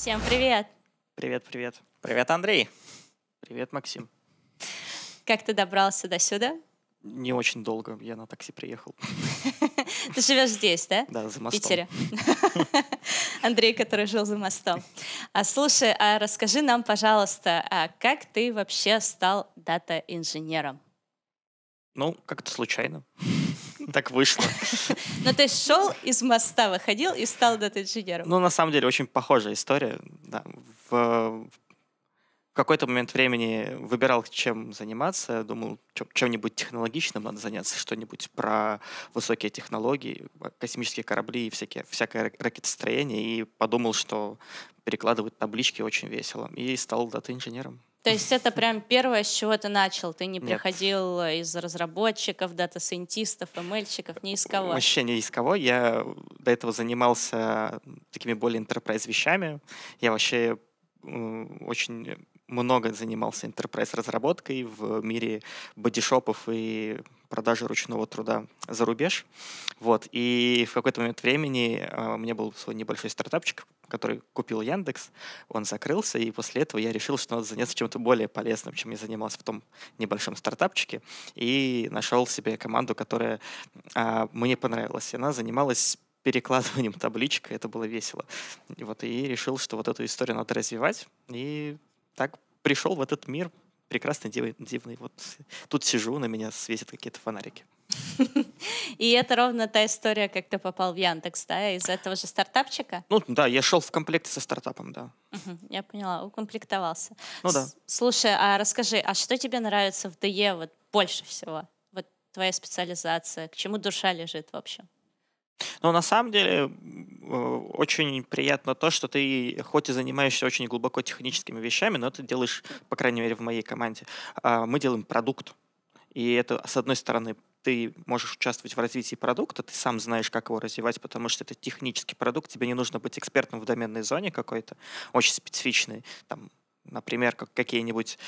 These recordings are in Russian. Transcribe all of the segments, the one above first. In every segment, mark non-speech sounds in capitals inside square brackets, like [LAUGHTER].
Всем привет! Привет, привет. Привет, Андрей. Привет, Максим. Как ты добрался до сюда? Не очень долго, я на такси приехал. [LAUGHS] Ты живешь здесь, да? Да, за мостом. В Питере. [LAUGHS] Андрей, который жил за мостом. А слушай, а расскажи нам, пожалуйста, а как ты вообще стал дата-инженером? Ну, как-то случайно. [LAUGHS] так вышло. [LAUGHS] Но ну, ты шел из моста, выходил и стал дата-инженером. Ну, на самом деле, очень похожая история. Да. В, в какой-то момент времени выбирал, чем заниматься, думал, чем-нибудь технологичным надо заняться, что-нибудь про высокие технологии, космические корабли и всякие, всякое ракетостроение, и подумал, что перекладывать таблички очень весело, и стал дата-инженером. То есть это прям первое, с чего ты начал. Ты не Нет. приходил э, из разработчиков, дата-сайентистов, эмельщиков, ни из кого. Вообще ни из кого. Я до этого занимался такими более enterprise вещами. Я вообще очень много занимался enterprise разработкой в мире бодишопов и продажи ручного труда за рубеж. Вот. И в какой-то момент времени э, у меня был свой небольшой стартапчик, который купил Яндекс, он закрылся, и после этого я решил, что надо заняться чем-то более полезным, чем я занимался в том небольшом стартапчике, и нашел себе команду, которая а, мне понравилась. Она занималась перекладыванием [LAUGHS] табличек, это было весело. И вот и решил, что вот эту историю надо развивать, и так пришел в этот мир прекрасный, дивный, дивный. Вот тут сижу, на меня светят какие-то фонарики. [LAUGHS] И это ровно та история, как ты попал в Яндекс, да, из этого же стартапчика? Ну да, я шел в комплекте со стартапом, да. Угу, я поняла, укомплектовался. Ну да. С Слушай, а расскажи, а что тебе нравится в ДЕ вот больше всего? Вот твоя специализация, к чему душа лежит, в общем? Но на самом деле э, очень приятно то, что ты хоть и занимаешься очень глубоко техническими вещами, но это делаешь, по крайней мере, в моей команде. А, мы делаем продукт. И это, с одной стороны, ты можешь участвовать в развитии продукта, ты сам знаешь, как его развивать, потому что это технический продукт, тебе не нужно быть экспертом в доменной зоне какой-то, очень специфичной, там, например, как какие-нибудь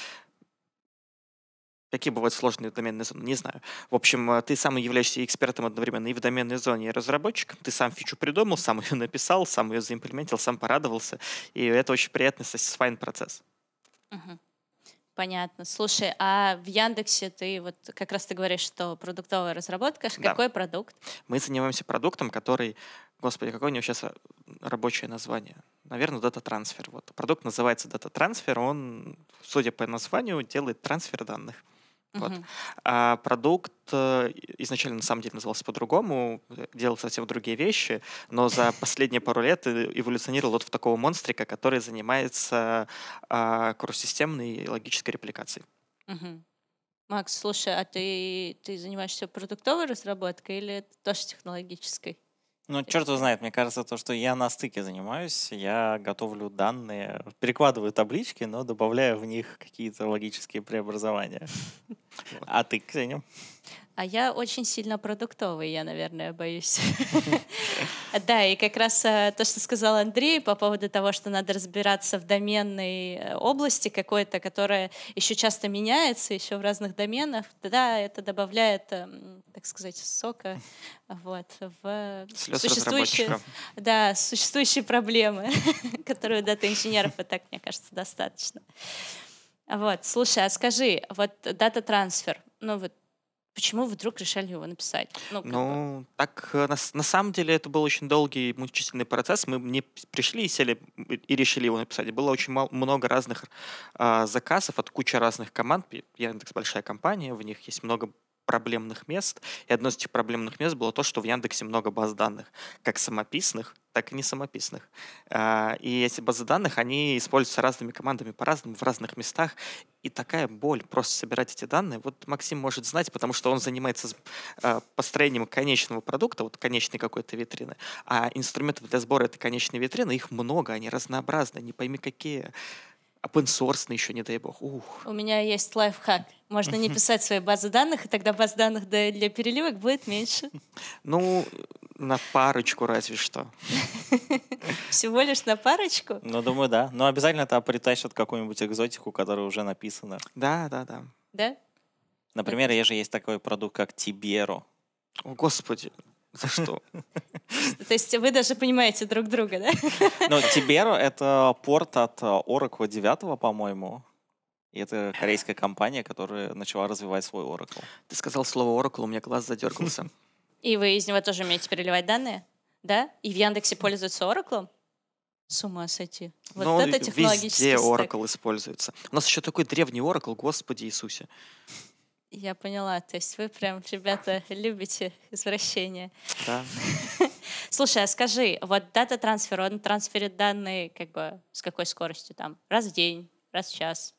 Какие бывают сложные доменные зоны, не знаю. В общем, э, ты сам являешься экспертом одновременно и в доменной зоне, и разработчиком. Ты сам фичу придумал, сам [LAUGHS] ее написал, сам ее заимплементил, сам порадовался. И это очень приятный, satisfying процесс. Понятно. Слушай, а в Яндексе ты вот как раз ты говоришь, что продуктовая разработка. Да. Какой продукт? Мы занимаемся продуктом, который, господи, какое у него сейчас э, рабочее название? Наверное, Data Transfer. Вот. Продукт называется Data Transfer. Он, судя по названию, делает трансфер данных. Вот. А продукт э, изначально на самом деле назывался по-другому, делал совсем другие вещи, но за [LAUGHS] последние пару лет э, эволюционировал вот в такого монстрика, который занимается а, кросс-системной логической репликацией. Угу. Макс, слушай, а ты, ты занимаешься продуктовой разработкой или тоже технологической? Ну, черт его знает, мне кажется, то, что я на стыке занимаюсь, я готовлю данные, перекладываю таблички, но добавляю в них какие-то логические преобразования. [LAUGHS] А ты, Ксения? А я очень сильно продуктовый, я, наверное, боюсь. [LAUGHS] [LAUGHS] Да, и как раз э, то, что сказал Андрей по поводу того, что надо разбираться в доменной э, области какой-то, которая еще часто меняется, еще в разных доменах, да, это добавляет, э, так сказать, сока [LAUGHS] вот, в существующие, да, существующие проблемы, которые у дата-инженеров и так, мне кажется, достаточно. Вот, слушай, а скажи, вот дата-трансфер, ну вот Почему вы вдруг решили его написать? Ну, ну бы. так э, на, на самом деле это был очень долгий мучительный процесс. Мы не пришли и сели и решили его написать. Было очень мало, много разных э, заказов от кучи разных команд. Яндекс большая компания, в них есть много проблемных мест, и одно из этих проблемных мест было то, что в Яндексе много баз данных, как самописных, так и не самописных. А, и эти базы данных, они используются разными командами по-разному, в разных местах. И такая боль просто собирать эти данные. Вот Максим может знать, потому что он занимается а, построением конечного продукта, вот конечной какой-то витрины. А инструментов для сбора этой конечной витрины, их много, они разнообразны, не пойми какие open source еще, не дай бог. Ух. У меня есть лайфхак. Можно не писать свои базы данных, и тогда баз данных для переливок будет меньше. Ну, на парочку разве что. [LAUGHS] Всего лишь на парочку? Ну, думаю, да. Но обязательно это притащат какую-нибудь экзотику, которая уже написана. Да, да, да. Да? Например, есть же есть такой продукт, как Тиберу. О, господи. За что? [LAUGHS] То есть вы даже понимаете друг друга, да? Ну, Тиберу — это порт от э, Oracle 9, по-моему. И это корейская компания, которая начала развивать свой Oracle. Ты сказал слово Oracle, у меня глаз задергался. [LAUGHS] И вы из него тоже умеете переливать данные? Да? И в Яндексе пользуются Oracle? С ума сойти. Вот Но ну, это технологический везде Oracle стек. используется. У нас еще такой древний Oracle, господи Иисусе. Я поняла. То есть вы прям, ребята, [LAUGHS] любите извращения. Да. [LAUGHS] Слушай, а скажи, вот дата трансфера, он трансферит данные как бы с какой скоростью там? Раз в день, раз в час?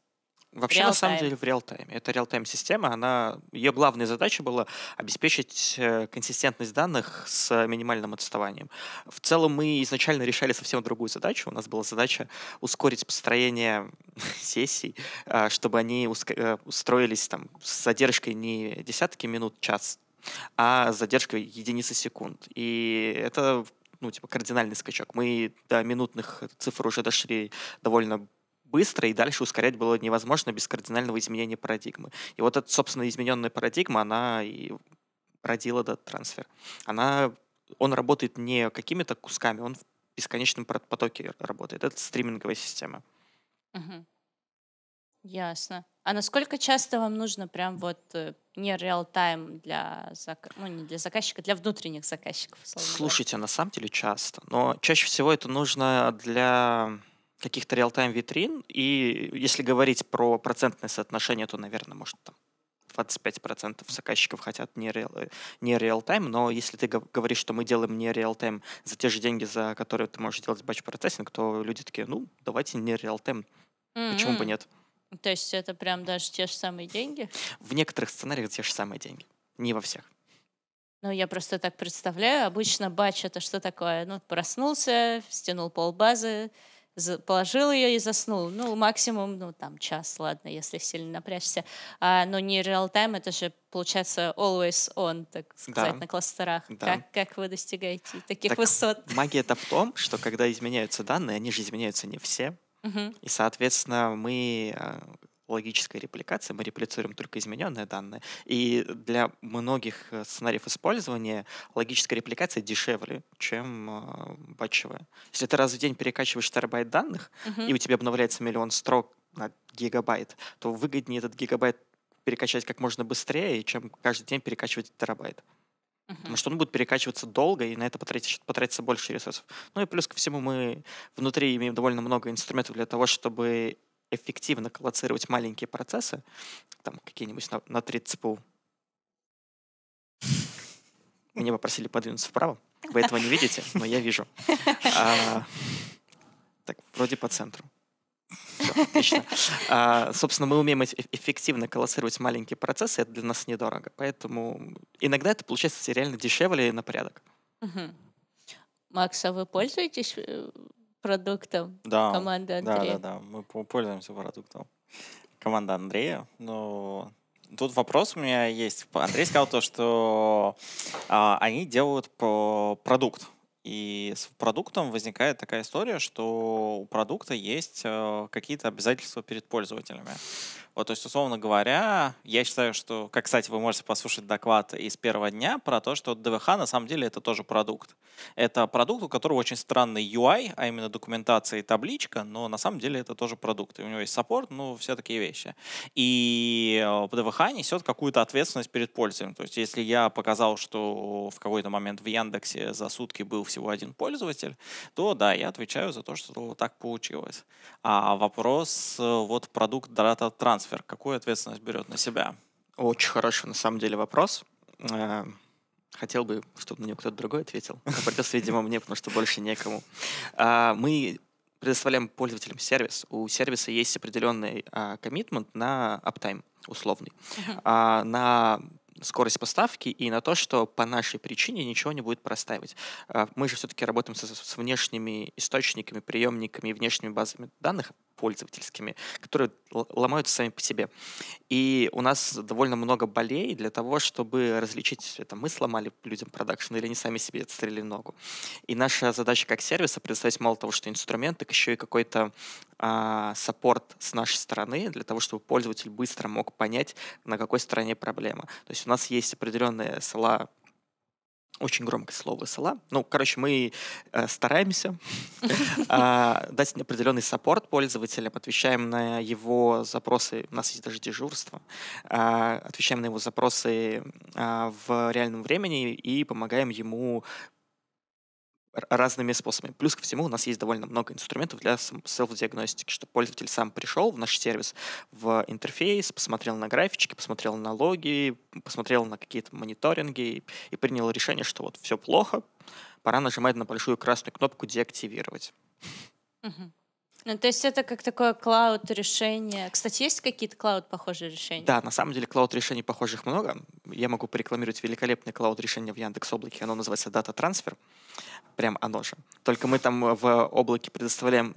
Вообще, на самом деле, в реал-тайме. Это реал-тайм-система, она, ее главная задача была обеспечить э, консистентность данных с минимальным отставанием. В целом мы изначально решали совсем другую задачу. У нас была задача ускорить построение [LAUGHS] сессий, э, чтобы они э, устроились там, с задержкой не десятки минут, час, а с задержкой единицы секунд. И это ну, типа, кардинальный скачок. Мы до минутных цифр уже дошли довольно быстро, и дальше ускорять было невозможно без кардинального изменения парадигмы. И вот эта, собственно, измененная парадигма, она и родила этот трансфер. Она, он работает не какими-то кусками, он в бесконечном потоке работает. Это стриминговая система. Угу. Ясно. А насколько часто вам нужно прям вот э, не реал-тайм для, зак... ну, не для заказчика, а для внутренних заказчиков? Слушайте, говоря. на самом деле часто. Но чаще всего это нужно для каких-то реал-тайм витрин. И если говорить про процентное соотношение, то, наверное, может там 25% заказчиков хотят не, реал, э, не реал-тайм, но если ты говоришь, что мы делаем не реал-тайм за те же деньги, за которые ты можешь делать бач процессинг то люди такие, ну, давайте не реал-тайм. Mm-hmm. Почему бы нет? То есть это прям даже те же самые деньги? В некоторых сценариях те же самые деньги. Не во всех. Ну, я просто так представляю. Обычно бач это что такое? Ну, проснулся, стянул пол базы положил ее и заснул. Ну, максимум, ну, там, час, ладно, если сильно напрячься. А, но не real-time, это же, получается, always on, так сказать, да. на кластерах. Да. Как, как вы достигаете таких так высот? [LAUGHS] Магия-то в том, что когда изменяются данные, они же изменяются не все. Угу. И, соответственно, мы а, логическая репликация мы реплицируем только измененные данные. И для многих э, сценариев использования логическая репликация дешевле, чем э, батчевая. Если ты раз в день перекачиваешь терабайт данных, угу. и у тебя обновляется миллион строк на гигабайт, то выгоднее этот гигабайт перекачать как можно быстрее, чем каждый день перекачивать терабайт. Потому что он будет перекачиваться долго, и на это потратится, потратится больше ресурсов. Ну и плюс ко всему мы внутри имеем довольно много инструментов для того, чтобы эффективно коллоцировать маленькие процессы, там какие-нибудь на, на 3 ЦПУ. Меня попросили подвинуться вправо. Вы этого не видите, но я вижу. А, так, вроде по центру. Все, отлично. А, собственно, мы умеем эффективно коллоцировать маленькие процессы, это для нас недорого. Поэтому иногда это получается реально дешевле на порядок. Угу. Макс, а вы пользуетесь э, продуктом да, команды Андрея. Да, да, да, мы пользуемся продуктом команды Андрея, но тут вопрос у меня есть. Андрей сказал то, что а, они делают по продукт. И с продуктом возникает такая история, что у продукта есть э, какие-то обязательства перед пользователями. Вот, то есть, условно говоря, я считаю, что, как, кстати, вы можете послушать доклад из первого дня про то, что ДВХ на самом деле это тоже продукт. Это продукт, у которого очень странный UI, а именно документация и табличка, но на самом деле это тоже продукт. И у него есть саппорт, ну, все такие вещи. И э, ДВХ несет какую-то ответственность перед пользователем. То есть, если я показал, что в какой-то момент в Яндексе за сутки был всего один пользователь, то да, я отвечаю за то, что так получилось. А вопрос, э, вот продукт Data Transfer трансфер, какую ответственность берет на себя? Очень хороший, на самом деле, вопрос. Э, хотел бы, чтобы на него кто-то другой ответил. Но придется, видимо, мне, потому что больше некому. Э, мы предоставляем пользователям сервис. У сервиса есть определенный э, коммитмент на аптайм, условный, а, на скорость поставки и на то, что по нашей причине ничего не будет простаивать. Мы же все-таки работаем с, внешними источниками, приемниками внешними базами данных, пользовательскими, которые ломаются сами по себе. И у нас довольно много болей для того, чтобы различить, это мы сломали людям продакшн или они сами себе отстрелили ногу. И наша задача как сервиса предоставить мало того, что инструмент, так еще и какой-то а, саппорт с нашей стороны для того, чтобы пользователь быстро мог понять, на какой стороне проблема. То есть у нас есть определенные SLA очень громкое слово СЛА. Ну, короче, мы э, стараемся [LAUGHS] э, дать определенный саппорт пользователям, отвечаем на его запросы, у нас есть даже дежурство, э, отвечаем на его запросы э, в реальном времени и помогаем ему разными способами. Плюс ко всему у нас есть довольно много инструментов для селф-диагностики, что пользователь сам пришел в наш сервис, в интерфейс, посмотрел на графички, посмотрел на логи, посмотрел на какие-то мониторинги и, и принял решение, что вот все плохо, пора нажимать на большую красную кнопку «Деактивировать». Угу. Ну, то есть это как такое клауд решение. Кстати, есть какие-то клауд похожие решения? Да, на самом деле клауд решений похожих много. Я могу порекламировать великолепное клауд решение в Яндекс Облаке. Оно называется Data Transfer. Прям оно же. Только мы там э, в облаке предоставляем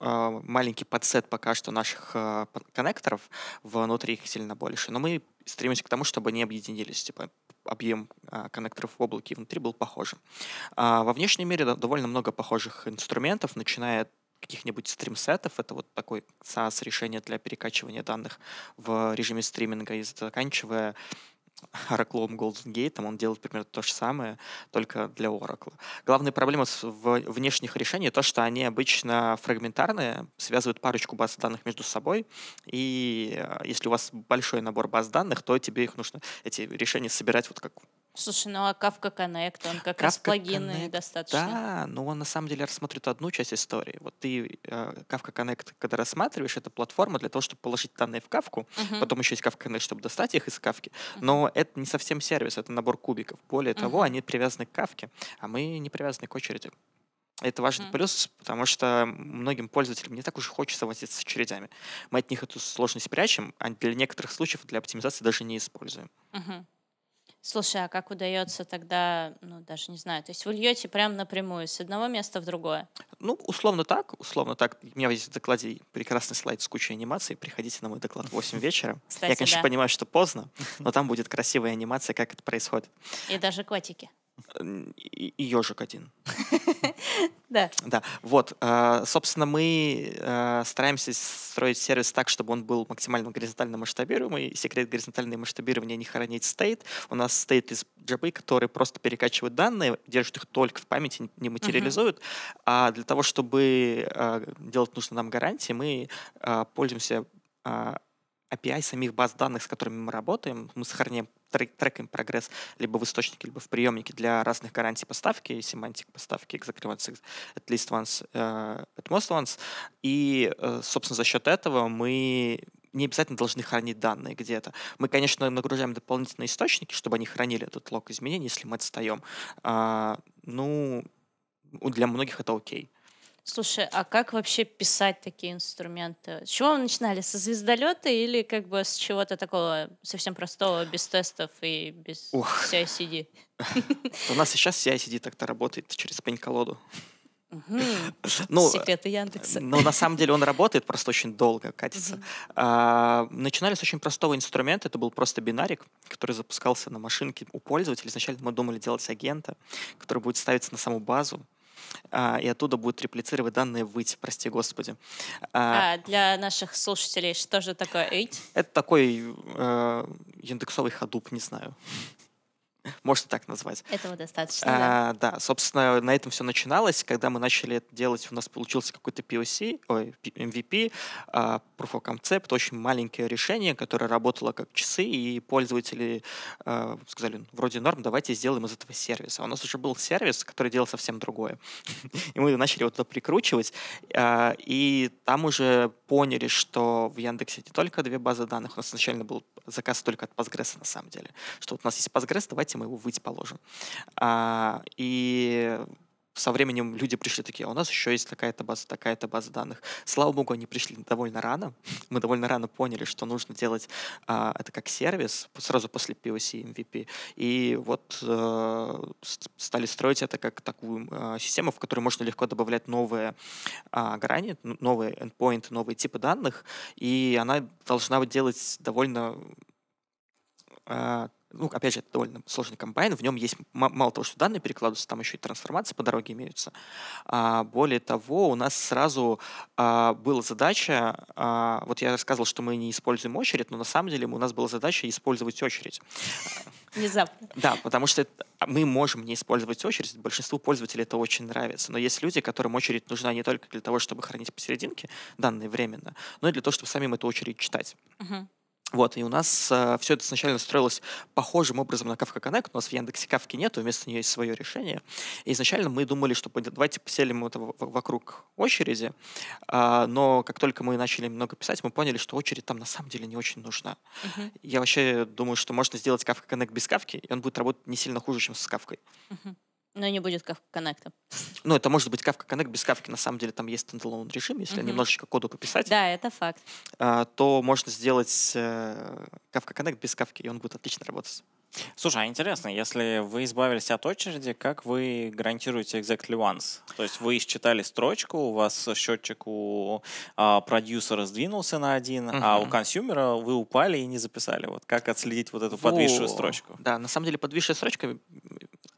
э, маленький подсет пока что наших э, коннекторов, внутри их сильно больше, но мы стремимся к тому, чтобы они объединились, типа объем коннекторов в облаке внутри был похожим. А во внешнем мире довольно много похожих инструментов, начиная каких-нибудь стримсетов, это вот такой SaaS решение для перекачивания данных в режиме стриминга, и заканчивая Oracle Golden Gate, он делает примерно то же самое, только для Oracle. Главная проблема в внешних решений то, что они обычно фрагментарные, связывают парочку баз данных между собой, и э, если у вас большой набор баз данных, то тебе их нужно, эти решения собирать вот как Слушай, ну а Kafka Connect, он как Kafka раз плагины Connect, достаточно. Да, но ну, он на самом деле рассмотрит одну часть истории. Вот ты э, Kafka Connect, когда рассматриваешь, это платформа для того, чтобы положить данные в Kafka, uh-huh. потом еще есть Kafka Connect, чтобы достать их из Kafka. Uh-huh. Но это не совсем сервис, это набор кубиков. Более uh-huh. того, они привязаны к Kafka, а мы не привязаны к очереди. Это важный mm-hmm. плюс, потому что многим пользователям не так уж хочется возиться с очередями. Мы от них эту сложность прячем, а для некоторых случаев для оптимизации даже не используем. Mm-hmm. Слушай, а как удается тогда, ну, даже не знаю, то есть вы льете прям напрямую с одного места в другое? Ну, условно так, условно так. У меня здесь в докладе прекрасный слайд с кучей анимаций. Приходите на мой доклад в 8 вечера. Кстати, Я, конечно, да. понимаю, что поздно, но там будет красивая анимация, как это происходит. И даже котики. И ежик один. [LAUGHS] Да. Да. Вот. Э, собственно, мы э, стараемся строить сервис так, чтобы он был максимально горизонтально масштабируемый. Секрет горизонтального масштабирования не хранить стейт. У нас стейт из джабы, которые просто перекачивают данные, держат их только в памяти, не материализуют. А для того, чтобы э, делать нужно нам гарантии, мы пользуемся API самих баз данных, с которыми мы работаем, мы сохраняем трек, трекаем прогресс либо в источнике, либо в приемнике для разных гарантий поставки, семантик поставки, executable at least once, э, at most once. И, э, собственно, за счет этого мы не обязательно должны хранить данные где-то. Мы, конечно, нагружаем дополнительные источники, чтобы они хранили этот лог изменений, если мы отстаем. А, ну, для многих это окей. Okay. Слушай, а как вообще писать такие инструменты? С чего вы начинали? Со звездолета или как бы с чего-то такого совсем простого, без тестов и без Ух. CICD? [LAUGHS] У нас сейчас CICD так-то работает через пень-колоду. Ну, Секреты Яндекса. Ну, на самом деле он работает, просто очень долго катится. Угу. начинали с очень простого инструмента. Это был просто бинарик, который запускался на машинке у пользователя. Изначально мы думали делать агента, который будет ставиться на саму базу. А, и оттуда будет реплицировать данные в выть, прости господи. А, а, для наших слушателей что же такое ить? Это такой э, индексовый ходуп, не знаю. [LAUGHS] Можно так назвать. Этого достаточно. А, да. да, собственно, на этом все начиналось. Когда мы начали это делать, у нас получился какой-то POC, ой, MVP, а, Proof of Concept, очень маленькое решение, которое работало как часы, и пользователи а, сказали, «Ну, вроде норм, давайте сделаем из этого сервис. А у нас уже был сервис, который делал совсем другое. [LAUGHS] и мы начали вот это прикручивать, а, и там уже поняли, что в Яндексе не только две базы данных, у нас изначально был заказ только от Postgres на самом деле, что вот у нас есть Postgres, давайте давайте мы его выть положим. А, и со временем люди пришли такие, «А у нас еще есть такая-то база, такая-то база данных. Слава богу, они пришли довольно рано. [LAUGHS] Мы довольно рано поняли, что нужно делать а, это как сервис, сразу после POC MVP. И вот э, стали строить это как такую э, систему, в которой можно легко добавлять новые э, грани, новые endpoint, новые типы данных. И она должна делать довольно э, ну, опять же, это довольно сложный комбайн, в нем есть мало того, что данные перекладываются, там еще и трансформации по дороге имеются. А, более того, у нас сразу а, была задача, а, вот я рассказывал, что мы не используем очередь, но на самом деле у нас была задача использовать очередь. Внезапно. [LAUGHS] Да, потому что а мы можем не использовать очередь, большинству пользователей это очень нравится, но есть люди, которым очередь нужна не только для того, чтобы хранить посерединке данные временно, но и для того, чтобы самим эту очередь читать. Uh-huh. Вот, и у нас э, а, все это сначала строилось похожим образом на Kafka Connect. У нас в Яндексе Кавки нет, вместо нее есть свое решение. И изначально мы думали, что давайте поселим это вокруг очереди, э, но как только мы начали много писать, мы поняли, что очередь там на самом деле не очень нужна. Uh-huh. Я вообще думаю, что можно сделать Kafka Connect без Кавки, и он будет работать не сильно хуже, чем с Кавкой. Uh-huh. Но не будет Kafka Connect. Ну, это может быть Kafka Connect. Без Kafka, на самом деле, там есть стендалон режим, если mm-hmm. немножечко коду пописать. Да, это факт. А, то можно сделать э, Kafka Connect без Kafka, и он будет отлично работать. Слушай, а интересно, если вы избавились от очереди, как вы гарантируете exactly once? То есть вы считали строчку, у вас счетчик у а, продюсера сдвинулся на один, uh-huh. а у консюмера вы упали и не записали. Вот как отследить вот эту Во. строчку? Да, на самом деле подвисшая строчка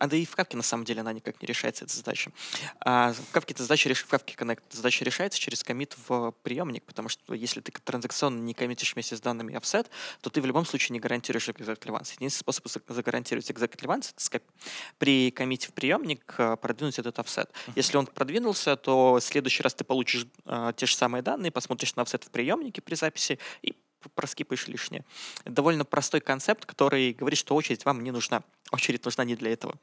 а да и в Кавке, на самом деле, она никак не решается, эта задача. А в Кавке эта задача, в Кавке Connect задача решается через комит в приемник, потому что если ты транзакционно не коммитишь вместе с данными offset, то ты в любом случае не гарантируешь exact relevance. Единственный способ загарантировать exact relevance — это как при комите в приемник э, продвинуть этот offset. Если он продвинулся, то в следующий раз ты получишь э, те же самые данные, посмотришь на offset в приемнике при записи и проскипаешь лишнее. Это довольно простой концепт, который говорит, что очередь вам не нужна. Очередь нужна не для этого.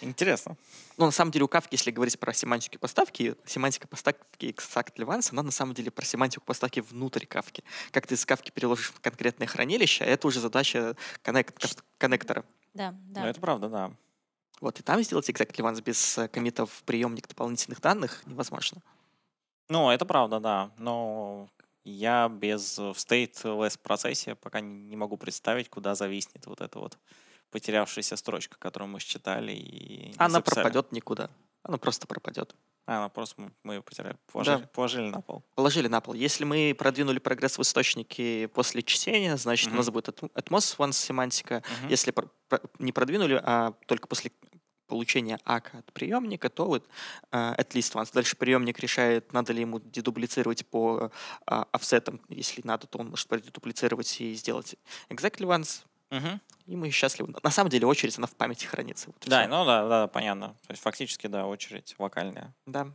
Интересно. Ну, на самом деле, у Кавки, если говорить про семантику поставки, семантика поставки exact Леванс, она на самом деле про семантику поставки внутрь Кавки. Как ты из Кавки переложишь в конкретное хранилище, а это уже задача коннект, коннектора. Да, да. Ну, это правда, да. Вот, и там сделать exact Levance без э, комитов приемник дополнительных данных невозможно. Ну, это правда, да. Но я без э, stateless процессе пока не могу представить, куда зависнет вот эта вот потерявшаяся строчка, которую мы считали и Она записали. пропадет никуда. Она просто пропадет. А, она просто мы ее потеряли. Положили, да. положили на пол. Положили на пол. Если мы продвинули прогресс в источнике после чтения, значит, угу. у нас будет атмос, one семантика. Угу. Если про- про- не продвинули, а только после получения АКа от приемника, то вот uh, at least once. Дальше приемник решает, надо ли ему дедублицировать по uh, Если надо, то он может продедублицировать и сделать exactly once. Угу. И мы счастливы. На самом деле очередь, она в памяти хранится. Вот да, все. ну да, да, понятно. То есть фактически, да, очередь локальная. Да.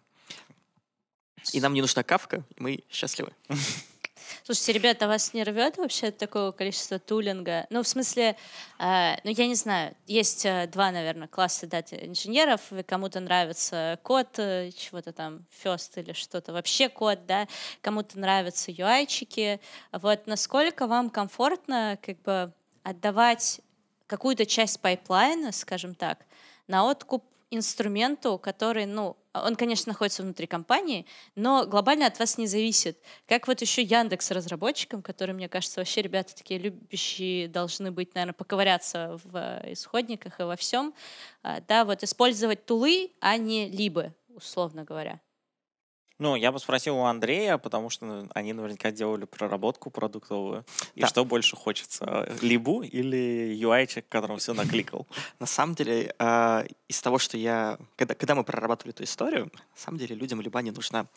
И нам не нужна кавка, и мы счастливы. [LAUGHS] Слушайте, ребята, вас не рвет вообще от такого количества тулинга? Ну, в смысле, э, ну, я не знаю, есть э, два, наверное, класса да, инженеров, кому-то нравится код, э, чего-то там, фест или что-то, вообще код, да, кому-то нравятся UI-чики. Вот насколько вам комфортно как бы отдавать какую-то часть пайплайна, скажем так, на откуп инструменту, который, ну, а, он, конечно, находится внутри компании, но глобально от вас не зависит. Как вот еще Яндекс разработчикам, которые, мне кажется, вообще ребята такие любящие должны быть, наверное, поковыряться в э, исходниках и во всем, а, да, вот использовать тулы, а не либо, условно говоря. Ну, я бы спросил у Андрея, потому что ну, они наверняка делали проработку продуктовую. И да. что больше хочется, либу или UI-чек, которым все накликал? На самом деле, э, из того, что я... Когда, когда мы прорабатывали эту историю, на самом деле людям либо не нужна.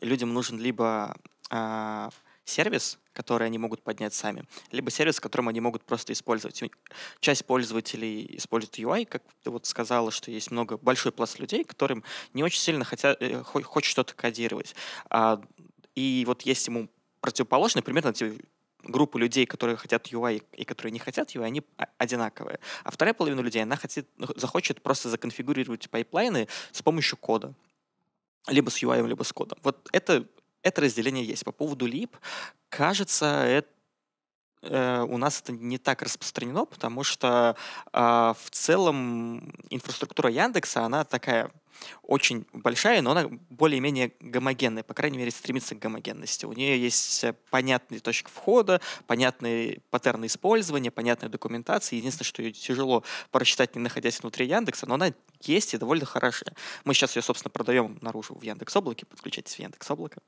Людям нужен либо э, сервис, который они могут поднять сами, либо сервис, которым они могут просто использовать. Часть пользователей использует UI, как ты вот сказала, что есть много, большой пласт людей, которым не очень сильно хотят, э, хочет что-то кодировать. А, и вот есть ему противоположный, примерно группа людей, которые хотят UI и которые не хотят UI, они одинаковые. А вторая половина людей, она хотит, ну, захочет просто законфигурировать пайплайны с помощью кода. Либо с UI, либо с кодом. Вот это это разделение есть. По поводу лип, кажется, это э, у нас это не так распространено, потому что э, в целом инфраструктура Яндекса, она такая очень большая, но она более-менее гомогенная, по крайней мере, стремится к гомогенности. У нее есть э, понятные точки входа, понятные паттерны использования, понятная документация. Единственное, что ее тяжело прочитать, не находясь внутри Яндекса, но она есть и довольно хорошая. Мы сейчас ее, собственно, продаем наружу в Яндекс Облаке. Подключайтесь в Яндекс Облако.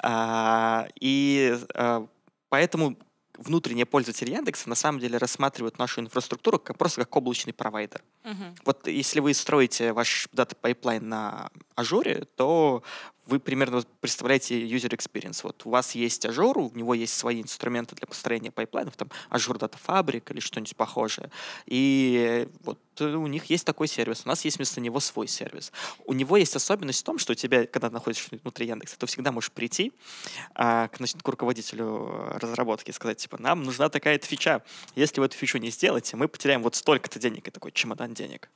А, и э, поэтому внутренние пользователи Яндекса на самом деле рассматривают нашу инфраструктуру как, просто как облачный провайдер. Uh -huh. Вот если вы строите ваш дата пайплайн на ажуре, то вы примерно представляете user experience. Вот у вас есть ажур, у него есть свои инструменты для построения пайплайнов, там ажур дата фабрик или что-нибудь похожее. И вот у них есть такой сервис, у нас есть вместо него свой сервис. У него есть особенность в том, что у тебя, когда ты находишься внутри Яндекса, ты всегда можешь прийти а, к, значит, к руководителю э, разработки и сказать, типа, нам нужна такая то фича. Если вы эту фичу не сделаете, мы потеряем вот столько-то денег. И такой чемодан денег.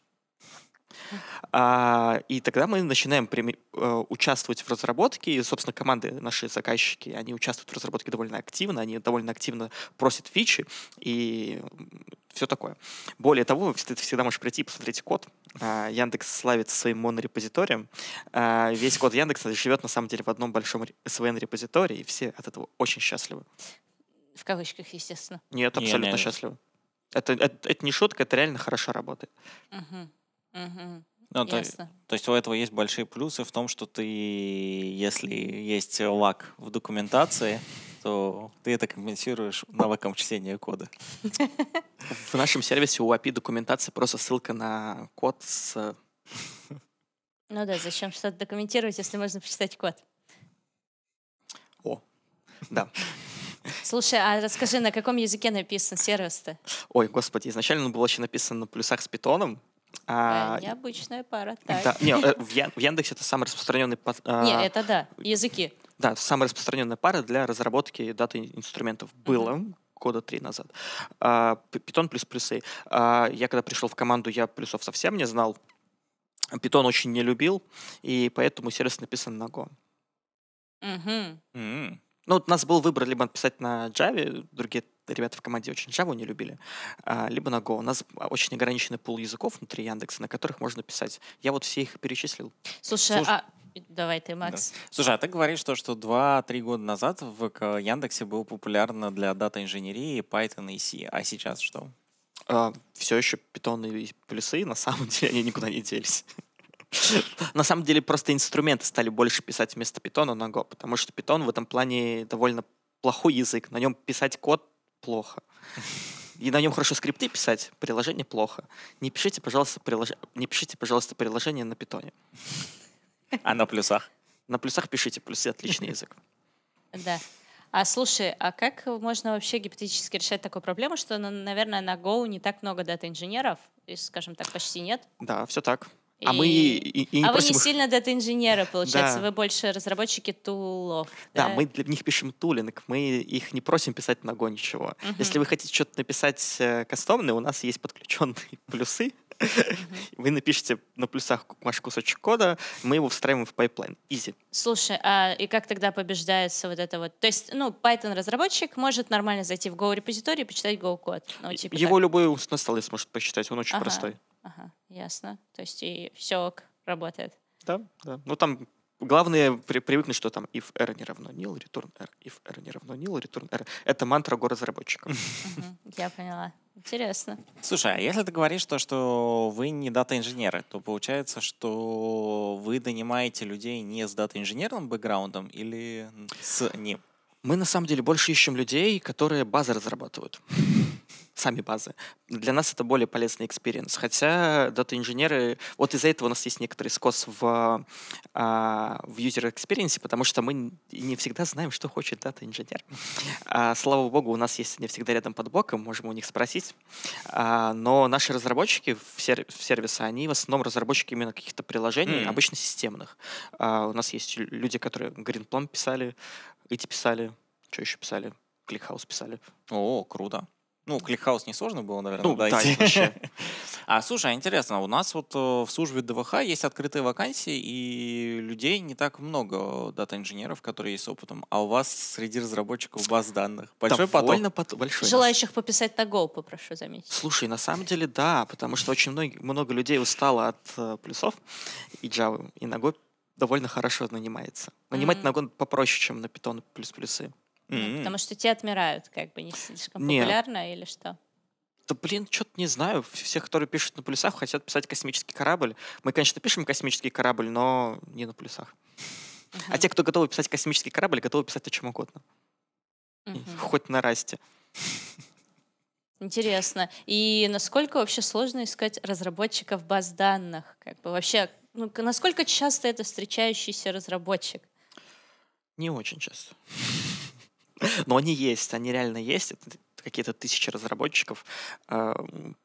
А, и тогда мы начинаем прим... Э, участвовать в разработке, и, собственно, команды, наши заказчики, они участвуют в разработке довольно активно, они довольно активно просят фичи и все такое. Более того, ты всегда можешь прийти и посмотреть код. А, Яндекс славится своим монорепозиторием. А, весь код Яндекса живет на самом деле в одном большом SVN-репозитории, и все от этого очень счастливы. В кавычках, естественно. Нет, абсолютно не, не, не. счастливы. Это, это, это не шутка, это реально хорошо работает. Угу. Угу. Ну, то, то есть у этого есть большие плюсы в том, что ты, если есть лаг в документации, то ты это компенсируешь навыком чтения кода. В нашем сервисе у API документация просто ссылка на код с... Ну да, зачем что-то документировать, если можно прочитать код? О, да. Слушай, а расскажи, на каком языке написан сервис-то? Ой, господи, изначально он был вообще написан на плюсах с питоном, а, э, необычная пара, так. Да, не, э, [LAUGHS] в, Яндексе это самый распространенный... А, не, это да, языки. Да, самая распространенная пара для разработки даты инструментов была uh-huh. года три назад. А, Питон плюс плюсы. А, я когда пришел в команду, я плюсов совсем не знал. Питон очень не любил, и поэтому сервис написан на Go. Угу. mm Mm-hmm. Ну, у нас был выбор либо написать на Java, другие ребята в команде очень Java не любили, а, либо на Go. У нас а, очень ограниченный пул языков внутри Яндекса, на которых можно писать. Я вот все их перечислил. Слушай, Слушай. а Давай ты, Макс. Да. Слушай, а ты говоришь, то, что 2-3 года назад в Яндексе было популярно для дата-инженерии Python и C. А сейчас что? А, все еще Python и плюсы, на самом деле, они никуда не делись. [LAUGHS] На самом деле просто инструменты стали больше писать вместо питона на Go, потому что питон в этом плане довольно плохой язык. На нем писать код плохо. И на нем хорошо скрипты писать, приложение плохо. Не пишите, пожалуйста, прилож... не пишите, пожалуйста, приложение на питоне. А на плюсах? На плюсах пишите, плюсы отличный язык. Да. А слушай, а как можно вообще гипотетически решать такую проблему, что, наверное, на Go не так много дата-инженеров, и, скажем так, почти нет? Да, все так. А и... мы и, и не А просим... вы не сильно дата-инженеры, получается, да. вы больше разработчики тулов. Да, да, мы для них пишем тулинг, мы их не просим писать на го ничего. Угу. Если вы хотите что-то написать э, кастомное, у нас есть подключенные [LAUGHS] плюсы. Вы напишите на плюсах ваш кусочек кода, мы его встраиваем в пайплайн. Изи. Слушай, а и как тогда побеждается вот это вот? То есть, ну, Python-разработчик может нормально зайти в Go-репозиторий и почитать Go-код. Ну, типа его так. любой столе сможет почитать, он очень ага. простой. Ага, ясно. То есть и все работает. Да, да. Ну там главное при, привыкнуть, что там if r не равно nil, return r, if r не равно nil, return r. Это мантра горазработчика. Угу, я поняла. Интересно. Слушай, а если ты говоришь то, что вы не дата-инженеры, то получается, что вы донимаете людей не с дата-инженерным бэкграундом или с ним? Мы на самом деле больше ищем людей, которые базы разрабатывают сами базы. Для нас это более полезный экспириенс. Хотя дата-инженеры... Вот из-за этого у нас есть некоторый скос в, а, в user experience, потому что мы не всегда знаем, что хочет дата-инженер. А, слава богу, у нас есть не всегда рядом под боком, можем у них спросить. А, но наши разработчики в, сер в сервисы, они в основном разработчики именно каких-то приложений, mm. обычно системных. У нас есть люди, которые Greenplum писали, эти писали, что еще писали? Кликхаус писали. О, круто. Ну, кликхаус не сложно было, наверное, ну, дойти. Да, вообще. [LAUGHS] А слушай, а интересно, у нас вот э, в службе ДВХ есть открытые вакансии, и людей не так много, э, дата-инженеров, которые есть с опытом. А у вас среди разработчиков баз данных большой Довольно поток? Пот- большой. Желающих пописать на Go, попрошу заметить. Слушай, на самом деле да, потому что очень много, много людей устало от э, плюсов и Java, и на Go довольно хорошо нанимается. Нанимать mm-hmm. на Go попроще, чем на Python плюс-плюсы. Mm-hmm. потому что те отмирают, как бы не слишком Нет. популярно или что? Да, блин, что-то не знаю. Все, которые пишут на полюсах, хотят писать космический корабль. Мы, конечно, пишем космический корабль, но не на полюсах. Uh-huh. А те, кто готовы писать космический корабль, готовы писать о чем угодно. Uh-huh. Хоть на расте. Интересно. И насколько вообще сложно искать разработчиков баз данных? Как бы вообще, ну, насколько часто это встречающийся разработчик? Не очень часто. [LAUGHS] Но они есть, они реально есть. Это какие-то тысячи разработчиков. Э,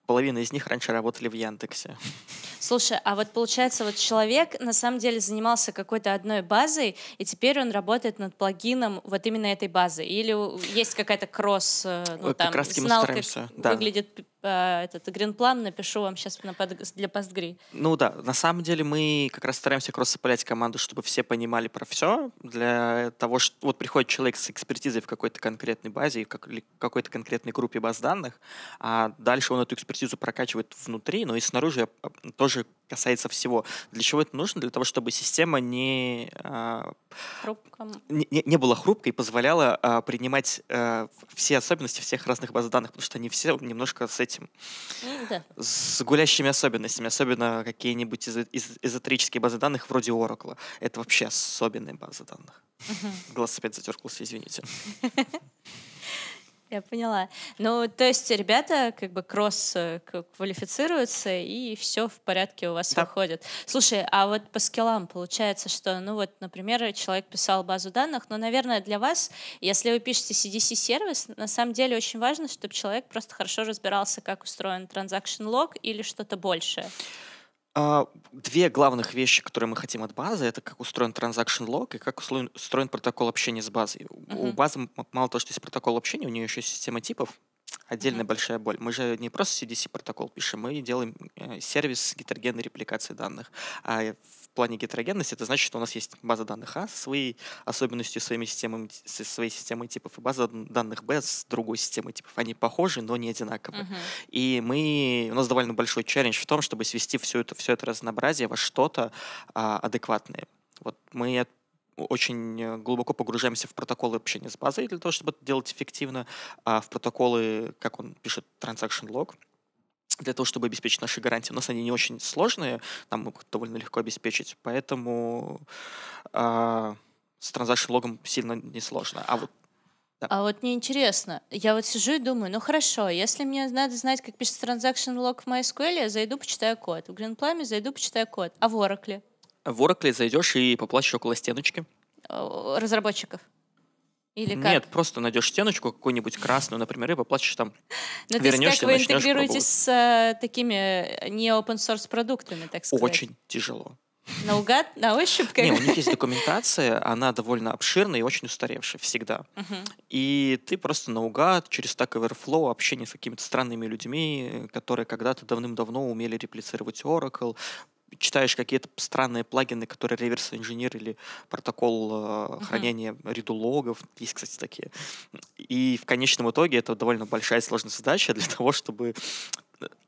половина из них раньше работали в Яндексе. [LAUGHS] Слушай, а вот получается, вот человек на самом деле занимался какой-то одной базой, и теперь он работает над плагином вот именно этой базы. Или есть какая-то кросс, э, ну, э, там, как раз таки мы стараемся. Как да. выглядит Э, этот грин-план напишу вам сейчас на под, для постгри. Ну да, на самом деле мы как раз стараемся как раз команду, чтобы все понимали про все. Для того, что вот приходит человек с экспертизой в какой-то конкретной базе, как, или какой-то конкретной группе баз данных, а дальше он эту экспертизу прокачивает внутри, но и снаружи а, тоже касается всего. Для чего это нужно? Для того, чтобы система не, а, не, не была хрупкой и позволяла э, принимать э, все особенности всех разных баз данных, потому что они все немножко с этим, ну да. с гулящими особенностями, особенно какие-нибудь эз, эз, эзотерические базы данных вроде Oracle. Это вообще особенные базы данных. Угу. Глаз опять затергался, извините. [LAUGHS] Я поняла. Ну, то есть ребята как бы кросс э, квалифицируются, и все в порядке у вас да. выходит. Слушай, а вот по скиллам получается, что, ну вот, например, человек писал базу данных, но, наверное, для вас, если вы пишете CDC-сервис, на самом деле очень важно, чтобы человек просто хорошо разбирался, как устроен транзакшн лог или что-то большее. А, две главных вещи, которые мы хотим от базы, это как устроен транзакшн лог и как устроен протокол общения с базой. Uh-huh. У базы мало того, что есть протокол общения, у нее еще есть система типов, Отдельная mm-hmm. большая боль. Мы же не просто CDC протокол пишем, мы делаем э, сервис гетерогенной репликации данных. А в плане гетерогенности это значит, что у нас есть база данных А со своей особенностью, своими системами, со своей системой типов, и база данных Б с другой системой типов. Они похожи, но не одинаковы. Mm-hmm. И мы, у нас довольно большой челлендж в том, чтобы свести все это, все это разнообразие во что-то а, адекватное. Вот мы очень э, глубоко погружаемся в протоколы общения с базой для того, чтобы это делать эффективно, а в протоколы, как он пишет, transaction log, для того, чтобы обеспечить наши гарантии. У нас они не очень сложные, нам их довольно легко обеспечить, поэтому э, с транзакшн логом сильно не сложно. А вот да. А вот мне интересно, я вот сижу и думаю, ну хорошо, если мне надо знать, как пишется транзакшн лог в MySQL, я зайду, почитаю код. В GreenPlum зайду, почитаю код. А в Oracle? В Oracle зайдешь и поплачешь около стеночки. Э, разработчиков. Или как? Нет, просто найдешь стеночку какую-нибудь красную, например, и поплачешь там. Но ну, вернешься, как вы интегрируетесь с а, такими э, не open source продуктами, так сказать? Очень тяжело. Наугад, на ощупь? Нет, у них есть документация, она довольно обширная и очень устаревшая всегда. Uh-huh. И ты просто наугад через Stack Overflow, общение с какими-то странными людьми, которые когда-то давным-давно умели реплицировать Oracle, читаешь какие-то странные плагины, которые реверс инженер или протокол э, uh-huh. хранения редулогов, есть, кстати, такие. И в конечном итоге это довольно большая сложная задача для [LAUGHS] того, чтобы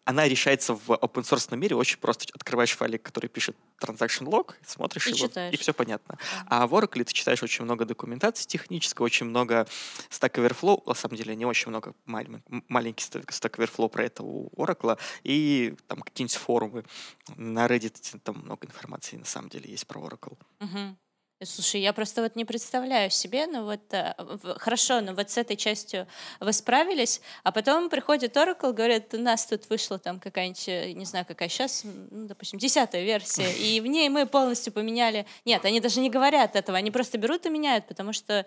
она решается в open source мире очень просто. Открываешь файлик, который пишет transaction log, смотришь и его, читаешь. и все понятно. А в Oracle ты читаешь очень много документации технической, очень много Stack Overflow, на самом деле не очень много, маленький Stack Overflow про это у Oracle, и там какие-нибудь форумы. На Reddit там много информации на самом деле есть про Oracle. Угу. Слушай, я просто вот не представляю себе, ну вот э, хорошо, ну вот с этой частью вы справились, а потом приходит Oracle, говорит, у нас тут вышла там какая-нибудь, э, не знаю, какая сейчас, ну, допустим, десятая версия, [LAUGHS] и в ней мы полностью поменяли. Нет, они даже не говорят этого, они просто берут и меняют, потому что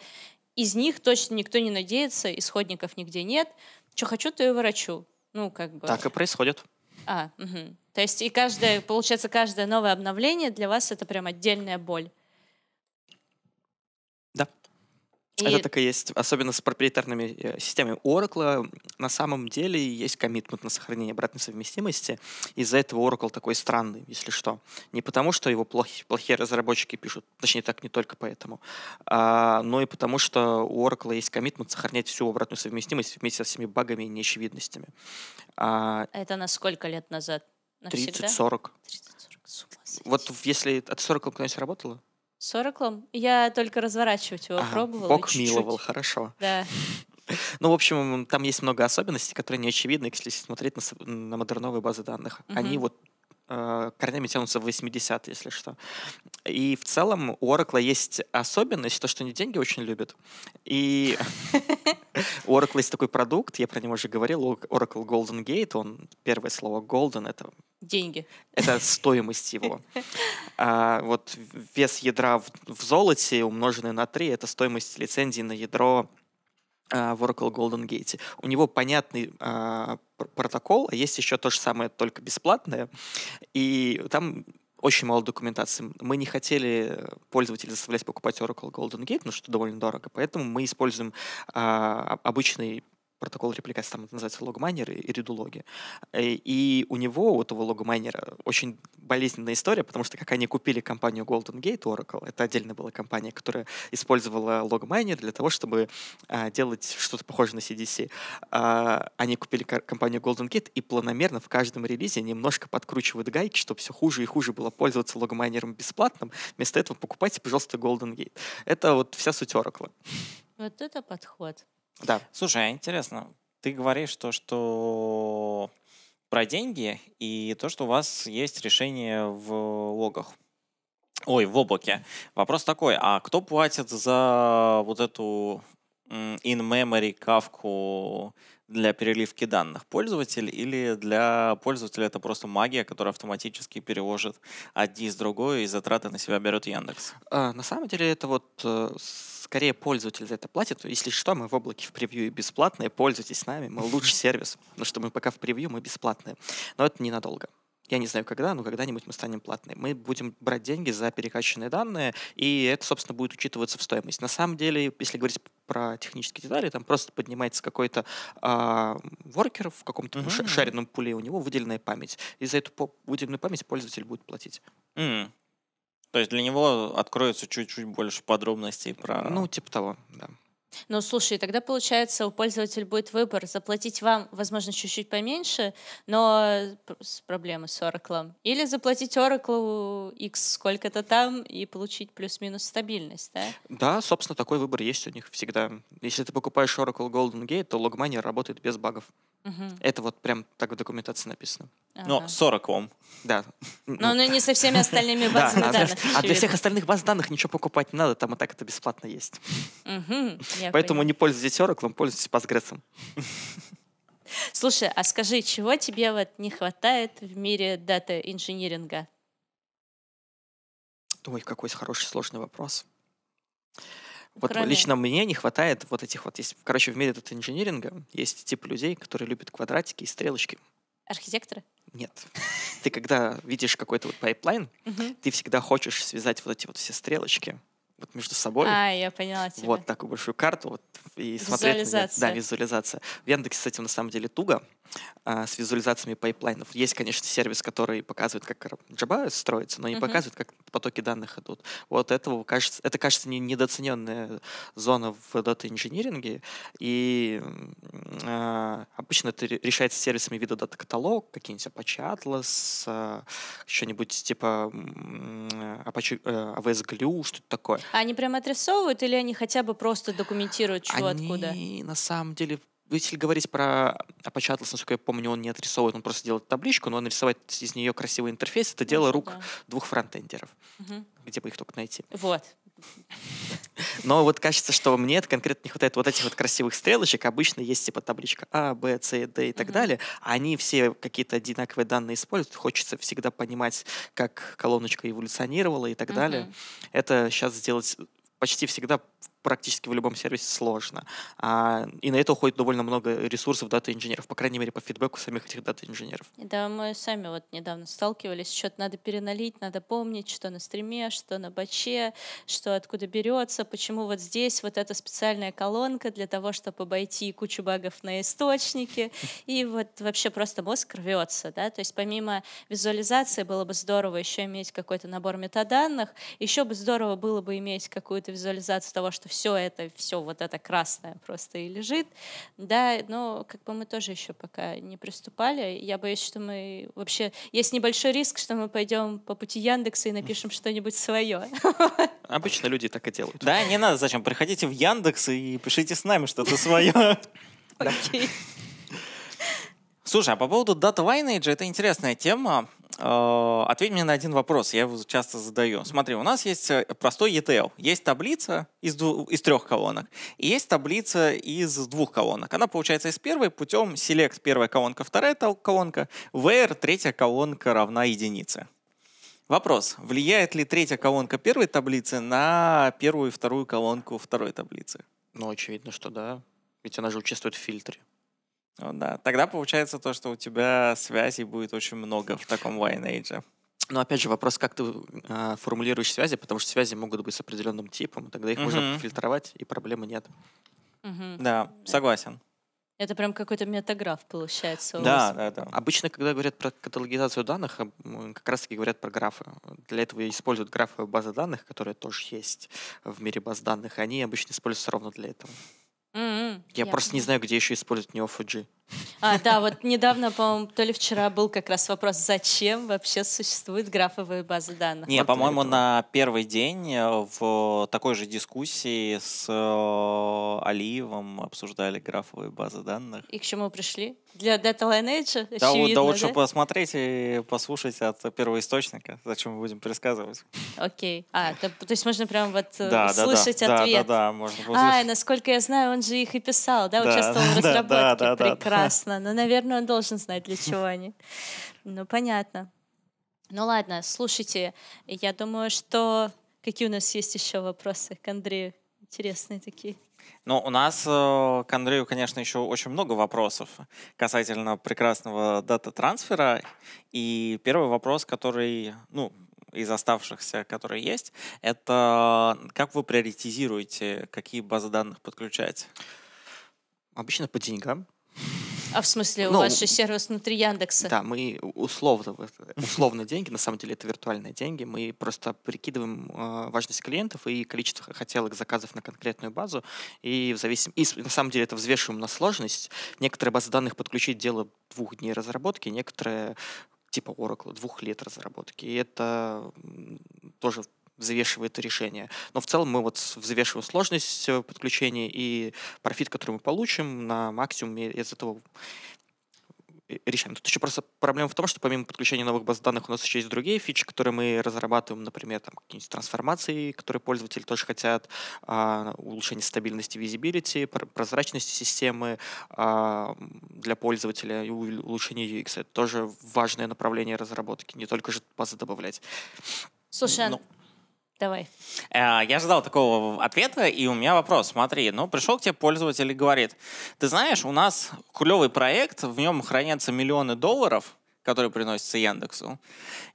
из них точно никто не надеется, исходников нигде нет. Что хочу, то и ворочу. Ну, как бы. Так и происходит. А, угу. То есть и каждое, получается, каждое новое обновление для вас это прям отдельная боль. Это так и есть, особенно с проприетарными э, системами Oracle. На самом деле есть коммитмент на сохранение обратной совместимости. Из-за этого Oracle такой странный, если что. Не потому, что его плохи, плохие разработчики пишут, точнее так, не только поэтому, а, но и потому, что у Oracle есть коммитмент сохранять всю обратную совместимость вместе со всеми багами и неочевидностями. А... Это на сколько лет назад? 30-40. 30-40, с ума сойти. Вот если от 40 когда-нибудь работало? С Oracle? Я только разворачивать его ага, пробовала. Бог миловал, хорошо. Да. [LAUGHS] Ну, в общем, там есть много особенностей, которые не очевидны, если смотреть на, на модерновые базы данных. Угу. Они вот э, корнями тянутся в 80 если что. И в целом у Oracle есть особенность, то, что они деньги очень любят. И... [LAUGHS] Oracle есть такой продукт, я про него уже говорил, Oracle Golden Gate, он, первое слово golden, это... Деньги. Это стоимость его. [LAUGHS] А, вот вес ядра в, в золоте, умноженный на 3, это стоимость лицензии на ядро а, в Oracle Golden Gate. У него понятный а, протокол, а есть еще то же самое, только бесплатное. И там очень мало документации. Мы не хотели э, пользователей заставлять покупать Oracle Golden Gate, ну что довольно дорого, поэтому мы используем э, обычный протокол репликации, там это называется логмайнер и редулоги. Э, и у него, у этого логмайнера, очень болезненная история, потому что как они купили компанию Golden Gate Oracle, это отдельно была компания, которая использовала логмайнер для того, чтобы а, делать что-то похожее на CDC. А, они купили компанию Golden Gate и планомерно в каждом релизе немножко подкручивают гайки, чтобы все хуже и хуже было пользоваться логмайнером бесплатным. Вместо этого покупайте, пожалуйста, Golden Gate. Это вот вся суть Oracle. Вот это подход. Да. Слушай, а интересно, ты говоришь то, что про деньги и то, что у вас есть решение в логах. Ой, в облаке. Вопрос такой, а кто платит за вот эту in-memory кавку для переливки данных пользователь, или для пользователя это просто магия, которая автоматически переложит одни с другой и затраты на себя берет Яндекс? А, на самом деле это вот э, скорее пользователь за это платит. Если что, мы в облаке в превью бесплатные, пользуйтесь нами, мы лучший [LAUGHS] сервис, потому что мы пока в превью, мы бесплатные. Но это ненадолго я не знаю когда, но когда-нибудь мы станем платные. Мы будем брать деньги за перекачанные данные, и это, собственно, будет учитываться в стоимость. На самом деле, если говорить про технические детали, там просто поднимается какой-то э, воркер в каком-то mm-hmm. шаренном пуле, у него выделенная память. И за эту по- выделенную память пользователь будет платить. Mm. То есть для него откроется чуть-чуть больше подробностей про... Ну, типа того, да. Ну, слушай, тогда получается, у пользователя будет выбор заплатить вам, возможно, чуть-чуть поменьше, но э, с проблемы с Oracle. Или заплатить Oracle X сколько-то там и получить плюс-минус стабильность, да? Да, собственно, такой выбор есть у них всегда. Если ты покупаешь Oracle Golden Gate, то LogMiner работает без багов. Угу. Это вот прям так в документации написано. Ага. Но 40 Ом. Да. Но ну, не со всеми остальными а базами данных. да, данных. А для всех остальных баз данных ничего покупать не надо, там и так это бесплатно есть. Поэтому не пользуйтесь Oracle, пользуйтесь Postgres. Слушай, а скажи, чего тебе вот не хватает в мире дата-инжиниринга? Ой, какой хороший сложный вопрос. Вот Кроме... лично мне не хватает вот этих вот... Есть, короче, в мире тут инжиниринга есть тип людей, которые любят квадратики и стрелочки. Архитекторы? Нет. Ты когда видишь какой-то вот пайплайн, ты всегда хочешь связать вот эти вот все стрелочки вот между собой. А, я поняла тебя. Вот такую большую карту. Вот, и смотреть. Да, визуализация. В Яндексе с этим на самом деле туго. А, с визуализациями пайплайнов. Есть, конечно, сервис, который показывает, как Java строится, но не uh-huh. показывает, как потоки данных идут. Вот этого кажется, это кажется не, недооцененная зона в Data инжиниринге и э, обычно это решается сервисами вида Data каталог, какие-нибудь Apache Atlas, э, что-нибудь типа Apache э, AWS Glue, что-то такое. они прям отрисовывают или они хотя бы просто документируют, чего они, откуда? Они на самом деле ну, если говорить про Apache насколько я помню, он не отрисовывает, он просто делает табличку, но нарисовать из нее красивый интерфейс — это дело рук да. двух фронтендеров. Угу. Где бы их только найти. Вот. [LAUGHS] Но вот кажется, что мне конкретно не хватает вот этих вот красивых стрелочек. Обычно есть типа табличка А, Б, С, Д и так угу. далее. Они все какие-то одинаковые данные используют. Хочется всегда понимать, как колоночка эволюционировала и так угу. далее. Это сейчас сделать почти всегда практически в любом сервисе сложно. А, и на это уходит довольно много ресурсов дата-инженеров, по крайней мере, по фидбэку самих этих дата-инженеров. Да, мы сами вот недавно сталкивались, что-то надо переналить, надо помнить, что на стриме, что на баче, что откуда берется, почему вот здесь вот эта специальная колонка для того, чтобы обойти кучу багов на источнике, и вот вообще просто мозг рвется, да, то есть помимо визуализации было бы здорово еще иметь какой-то набор метаданных, еще бы здорово было бы иметь какую-то визуализацию того, что все это, все вот это красное просто и лежит, да, но как бы мы тоже еще пока не приступали, я боюсь, что мы вообще, есть небольшой риск, что мы пойдем по пути Яндекса и напишем что-нибудь свое. [LAUGHS] Обычно люди так и делают. Да, не надо, зачем, приходите в Яндекс и пишите с нами что-то свое. [LAUGHS] Окей. Слушай, а по поводу дат Lineage, это интересная тема. Э, ответь мне на один вопрос, я его часто задаю. Смотри, у нас есть э, простой ETL. Есть таблица из, дву- из трех колонок, и есть таблица из двух колонок. Она получается из первой путем select первая колонка, вторая колонка, where третья колонка равна единице. Вопрос, влияет ли третья колонка первой таблицы на первую и вторую колонку второй таблицы? Ну, очевидно, что да. Ведь она же участвует в фильтре да. Тогда получается то, что у тебя связей будет очень много в таком lineage. Но опять же вопрос, как ты э, формулируешь связи, потому что связи могут быть с определенным типом, тогда их можно фильтровать, и проблемы нет. Да, согласен. Это прям какой-то метаграф получается. Да, да, да. Обычно, когда говорят про каталогизацию данных, как раз-таки говорят про графы. Для этого используют графы базы данных, которые тоже есть в мире баз данных, они обычно используются ровно для этого. М, м-м, м, Я просто не знаю, где еще использовать неофуджи. А, да, вот недавно, по-моему, то ли вчера был как раз вопрос, зачем вообще существует графовая база данных? Не, по-моему, на первый день э, в э, такой же дискуссии с э, Алиевым обсуждали графовые базы данных. И к чему пришли? Для Data Lineage, да, вот, да? лучше да? посмотреть и послушать от первоисточника, зачем мы будем пересказывать. Окей. А, то, то есть можно прям вот да, слышать да, да, ответ? Да, да, да, можно послушать. А, насколько я знаю, он же их и писал, да, да участвовал [LAUGHS] да, в разработке. Да, да, Прекрасно прекрасно, но, ну, наверное, он должен знать, для чего они. Ну, понятно. Ну ладно, слушайте, я думаю, что какие у нас есть еще вопросы к Андрею? Интересные такие. Ну, у нас э, к Андрею, конечно, еще очень много вопросов касательно прекрасного дата-трансфера. И первый вопрос, который, ну, из оставшихся, которые есть, это как вы приоритизируете, какие базы данных подключать? Обычно по деньгам. А в смысле, у ну, вас же сервис внутри Яндекса? Да, мы условно, условно деньги, на самом деле это виртуальные деньги, мы просто прикидываем э, важность клиентов и количество хотелок заказов на конкретную базу, и в зависимости, и на самом деле это взвешиваем на сложность. Некоторые базы данных подключить дело двух дней разработки, некоторые типа Oracle, двух лет разработки. И это тоже взвешивает решение. Но в целом мы вот взвешиваем сложность э, подключения и профит, который мы получим, на максимуме из этого э, решаем. Тут еще просто проблема в том, что помимо подключения новых баз данных у нас еще есть другие фичи, которые мы разрабатываем, например, там какие-нибудь трансформации, которые пользователи тоже хотят, э, улучшение стабильности, визибилити, прозрачности системы э, для пользователя и улучшение UX. Это тоже важное направление разработки, не только же базы добавлять. Слушай, а Но... Ну, Давай. Э, я ждал такого ответа, и у меня вопрос. Смотри, ну, пришел к тебе пользователь и говорит, ты знаешь, у нас кулевый проект, в нем хранятся миллионы долларов, которые приносятся Яндексу.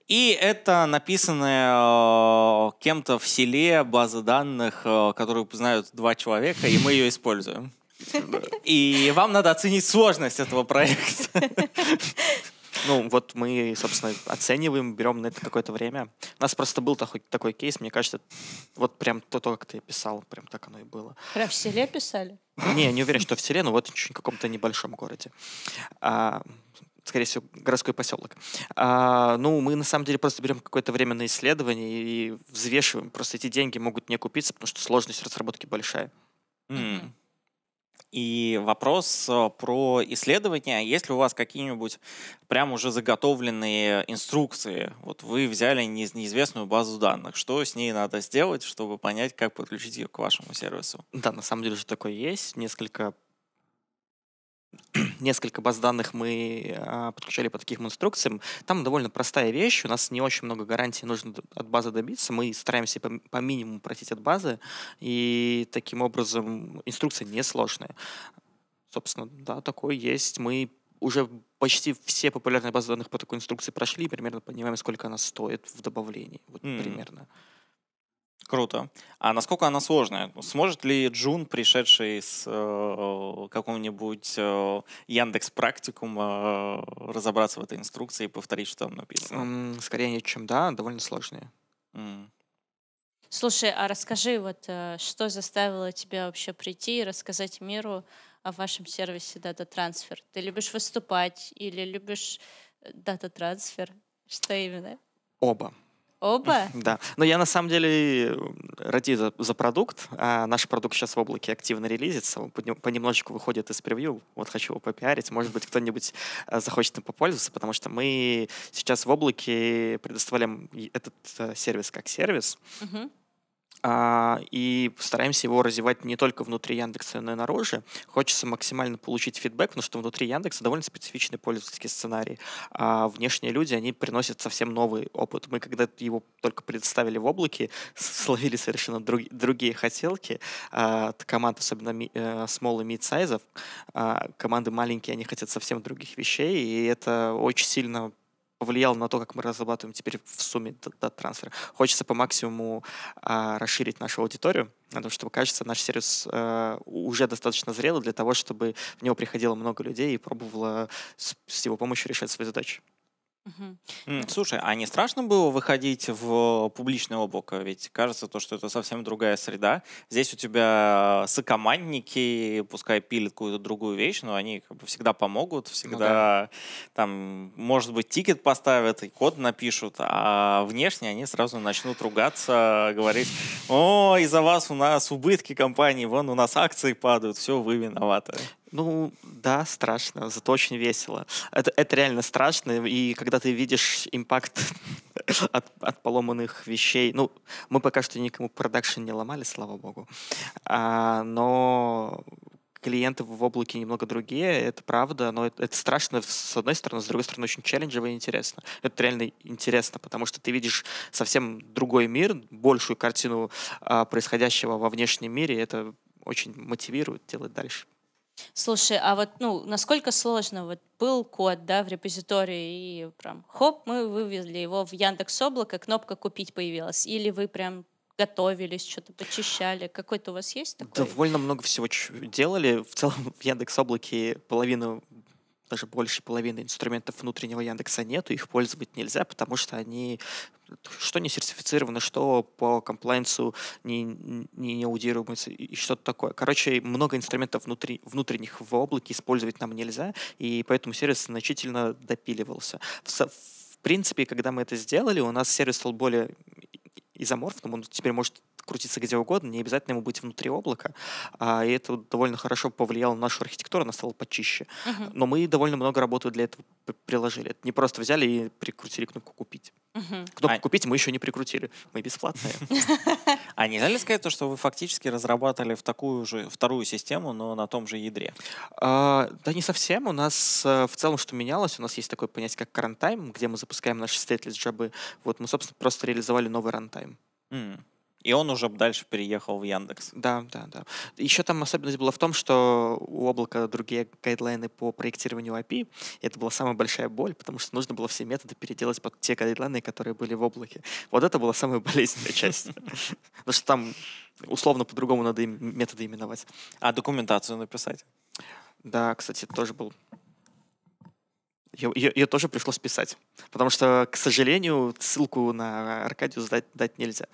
И это написанная э, кем-то в селе база данных, э, которую знают два человека, и мы ее используем. [LAUGHS] И вам надо оценить сложность этого проекта. [LAUGHS] Ну, вот мы, собственно, оцениваем, берем на это какое-то время. У нас просто был такой, такой кейс, мне кажется, вот прям то, то, как ты писал, прям так оно и было. Прям в селе писали? Не, не уверен, что в селе, но вот в каком-то небольшом городе. А, скорее всего, городской поселок. А, ну, мы на самом деле просто берем какое-то время на исследование и взвешиваем. Просто эти деньги могут не купиться, потому что сложность разработки большая. Mm. И вопрос э, про исследования. Есть ли у вас какие-нибудь прям уже заготовленные инструкции? Вот вы взяли неизвестную базу данных. Что с ней надо сделать, чтобы понять, как подключить ее к вашему сервису? Да, на самом деле же такое есть. Несколько [CLEARS THROAT] несколько баз данных мы а, подключали по таким инструкциям. Там довольно простая вещь, у нас не очень много гарантий нужно от базы добиться, мы стараемся по, минимуму просить от базы, и таким образом инструкция несложная. Собственно, да, такое есть. Мы уже почти все популярные базы данных по такой инструкции прошли, примерно понимаем, сколько она стоит в добавлении. Вот mm. -hmm. примерно. Круто. А насколько она сложная? Сможет ли Джун, пришедший с э, какого-нибудь э, Яндекс практикум, э, разобраться в этой инструкции и повторить, что там написано? Скорее нет, чем да, довольно сложные. Mm. Слушай, а расскажи, вот э, что заставило тебя вообще прийти и рассказать миру о вашем сервисе Data Transfer? Ты любишь выступать или любишь э, Data Transfer? Что именно? Оба. Оба? [LAUGHS] Да. Но я на самом деле ради за, за продукт. А наш продукт сейчас в облаке активно релизится. Он понемножечку выходит из превью. Вот хочу его попиарить. Может быть, кто-нибудь э, захочет им попользоваться, потому что мы сейчас в облаке предоставляем этот э, сервис как сервис. Угу. А, и стараемся его развивать не только внутри Яндекса, но и наружу. Хочется максимально получить фидбэк, потому что внутри Яндекса довольно специфичный пользовательский сценарий. А внешние люди, они приносят совсем новый опыт. Мы когда его только представили в облаке, словили совершенно друг, другие хотелки. А, команд, особенно ми, э, small и mid-sizов, а, команды маленькие, они хотят совсем других вещей, и это очень сильно повлияло на то, как мы разрабатываем теперь в сумме дата-трансфер. Хочется по максимуму а, расширить нашу аудиторию, потому что, кажется, наш сервис а, уже достаточно зрелый для того, чтобы в него приходило много людей и пробовало с, с его помощью решать свои задачи. Ну, слушай, а не страшно было выходить в публичное облако? Ведь кажется то, что это совсем другая среда. Здесь у тебя сокомандники, пускай пилят какую-то другую вещь, но они как бы всегда помогут, всегда ну, да. там, может быть, тикет поставят и код напишут, а внешне они сразу начнут ругаться, говорить, о, из-за вас у нас убытки компании, вон у нас акции падают, все, вы виноваты. Ну, да, страшно, зато очень весело. Это, это реально страшно, и когда ты видишь импакт [LAUGHS] от, от поломанных вещей, ну, мы пока что никому продакшн не ломали, слава богу, а, но клиенты в облаке немного другие, это правда, но это, это страшно с одной стороны, с другой стороны очень челленджево и интересно. Это реально интересно, потому что ты видишь совсем другой мир, большую картину а, происходящего во внешнем мире, и это очень мотивирует делать дальше. Слушай, а вот, ну, насколько сложно? Вот был код, да, в репозитории, и прям хоп, мы вывезли его в Яндекс Облако, кнопка «Купить» появилась. Или вы прям готовились, что-то почищали? Какой-то у вас есть такой? Довольно много всего делали. В целом в Яндекс Облаке половину даже больше половины инструментов внутреннего Яндекса нету, их пользовать нельзя, потому что они что не сертифицировано, что по комплайнсу не, не, не аудируется и, что-то такое. Короче, много инструментов внутри, внутренних в облаке использовать нам нельзя, и поэтому сервис значительно допиливался. В, в принципе, когда мы это сделали, у нас сервис стал более изоморфным, он теперь может крутиться где угодно, не обязательно ему быть внутри облака. А, и это довольно хорошо повлияло на нашу архитектуру, она стала почище. Uh-huh. Но мы довольно много работы для этого приложили. Это не просто взяли и прикрутили кнопку «Купить». Uh-huh. Кнопку а... «Купить» мы еще не прикрутили. Мы бесплатные. [LAUGHS] А нельзя ли сказать то, что вы фактически разрабатывали в такую же, вторую систему, но на том же ядре? А, да не совсем. У нас э, в целом что менялось, у нас есть такое понятие, как карантайм, где мы запускаем наши стейтлес джабы. Вот мы, собственно, просто реализовали новый рантайм. Mm. И он уже дальше переехал в Яндекс. Да, да, да. Еще там особенность была в том, что у облака другие гайдлайны по проектированию API. И это была самая большая боль, потому что нужно было все методы переделать под те гайдлайны, которые были в облаке. Вот это была самая [LAUGHS] болезненная часть. Потому что там условно по-другому надо методы именовать. А документацию написать? Да, кстати, тоже был ее, ее, тоже пришлось писать. Потому что, к сожалению, ссылку на Аркадию дать, дать нельзя.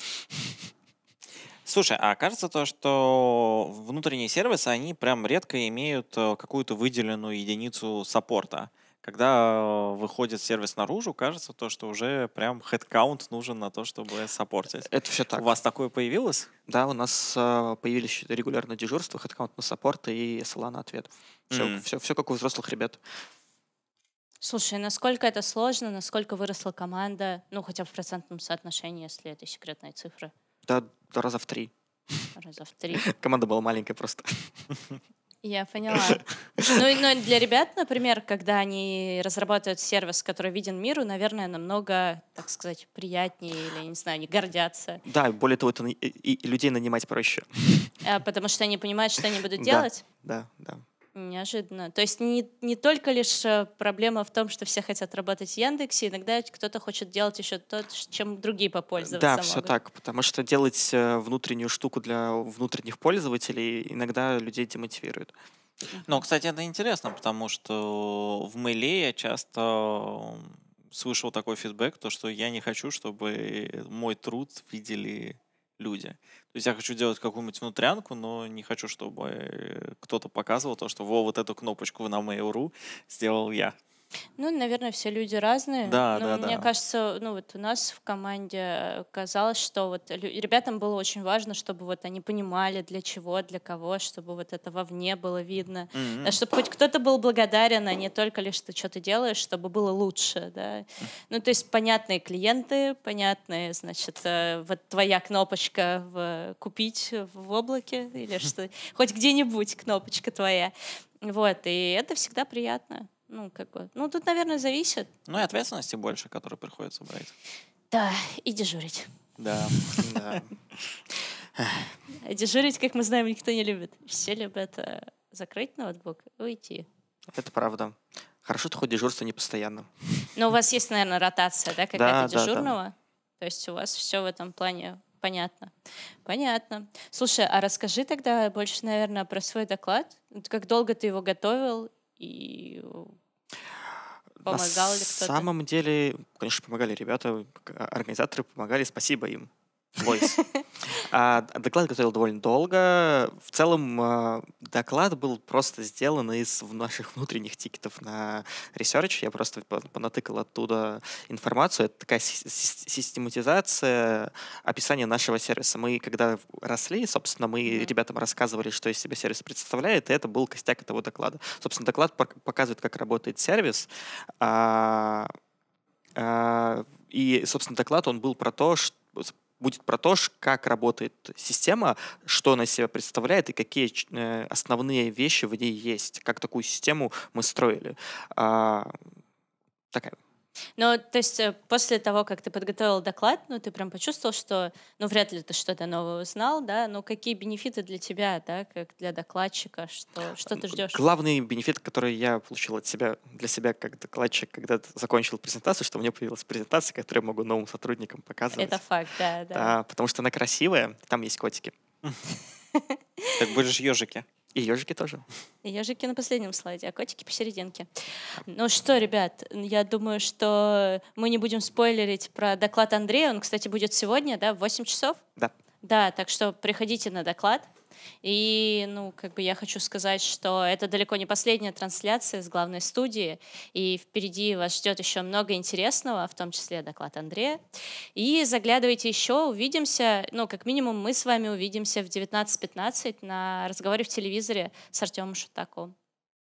Слушай, а кажется то, что внутренние сервисы, они прям редко имеют э, какую-то выделенную единицу саппорта. Когда э, выходит сервис наружу, кажется то, что уже прям хедкаунт нужен на то, чтобы саппортить. Это все так. У вас такое появилось? Да, у нас э, появились регулярно дежурства, хедкаунт на саппорт и SLA на ответ. Все, mm. все, все как у взрослых ребят. Слушай, насколько это сложно, насколько выросла команда, ну хотя бы в процентном соотношении, если это секретные цифры? Да, да раза в три. Раза в три. [LAUGHS] Команда была маленькая просто. [LAUGHS] Я поняла. Ну, но ну, для ребят, например, когда они разрабатывают сервис, который виден миру, наверное, намного, так сказать, приятнее или, не знаю, они гордятся. Да, более того, это и, людей нанимать проще. А, потому что они понимают, что они будут [LAUGHS] делать? Да, да, да. Неожиданно. То есть не, не только лишь э, проблема в том, что все хотят работать в Яндексе, иногда кто-то хочет делать еще то, чем другие попользоваться Да, могут. все так, потому что делать э, внутреннюю штуку для внутренних пользователей иногда людей демотивирует. Ну, кстати, это интересно, потому что в мейле я часто э, слышал такой фидбэк, то, что я не хочу, чтобы мой труд видели люди. То есть я хочу делать какую-нибудь внутрянку, но не хочу, чтобы э, кто-то показывал то, что во, вот эту кнопочку на Mail.ru сделал я. Ну, наверное, все люди разные. Да, но да, мне да. кажется, ну вот у нас в команде э, казалось, что вот ребятам было очень важно, чтобы вот они понимали, для чего, для кого, чтобы вот это вовне было видно. Mm-hmm. чтобы хоть кто-то был благодарен, а не только лишь ты что-то делаешь, чтобы было лучше, да. Ну, то есть понятные клиенты, понятные, значит, э, вот твоя кнопочка в «купить» в облаке или [LAUGHS] что, хоть где-нибудь кнопочка твоя. Вот, и это всегда приятно. Ну, как бы. Ну, тут, наверное, зависит. Ну и ответственности больше, которые приходится брать. Да, и дежурить. Да, [LAUGHS] да. Дежурить, как мы знаем, никто не любит. Все любят э, закрыть ноутбук и уйти. Это правда. Хорошо, что хоть дежурство не постоянно. Но у вас есть, наверное, ротация, да, какая-то да, дежурного? Да, да. То есть у вас все в этом плане понятно. Понятно. Слушай, а расскажи тогда больше, наверное, про свой доклад. Как долго ты его готовил и Помогал на ли кто-то? самом деле, конечно, помогали ребята, а, организаторы помогали, спасибо им. [LAUGHS] А, доклад готовил довольно долго. В целом а, доклад был просто сделан из наших внутренних тикетов на ресерч. Я просто понатыкал оттуда информацию. Это такая систематизация описания нашего сервиса. Мы, когда росли, собственно, мы ребятам рассказывали, что из себя сервис представляет, и это был костяк этого доклада. Собственно, доклад показывает, как работает сервис. А, и, собственно, доклад, он был про то, что будет про то, как работает система, что она себя представляет и какие э, основные вещи в ней есть, как такую систему мы строили. А, такая ну, то есть э, после того, как ты подготовил доклад, ну, ты прям почувствовал, что, ну, вряд ли ты что-то новое узнал, да, но какие бенефиты для тебя, да, как для докладчика, что, что ты ждешь? Главный бенефит, который я получил от себя, для себя как докладчик, когда закончил презентацию, что у меня появилась презентация, которую я могу новым сотрудникам показывать. Это факт, да, да. да потому что она красивая, там есть котики. Так будешь ежики. И ежики тоже. И ежики на последнем слайде, а котики посерединке. Ну что, ребят, я думаю, что мы не будем спойлерить про доклад Андрея. Он, кстати, будет сегодня, да, в 8 часов? Да. Да, так что приходите на доклад. И, ну, как бы я хочу сказать, что это далеко не последняя трансляция с главной студии, и впереди вас ждет еще много интересного, в том числе доклад Андрея. И заглядывайте еще, увидимся, ну, как минимум мы с вами увидимся в 19.15 на разговоре в телевизоре с Артемом Шутаком.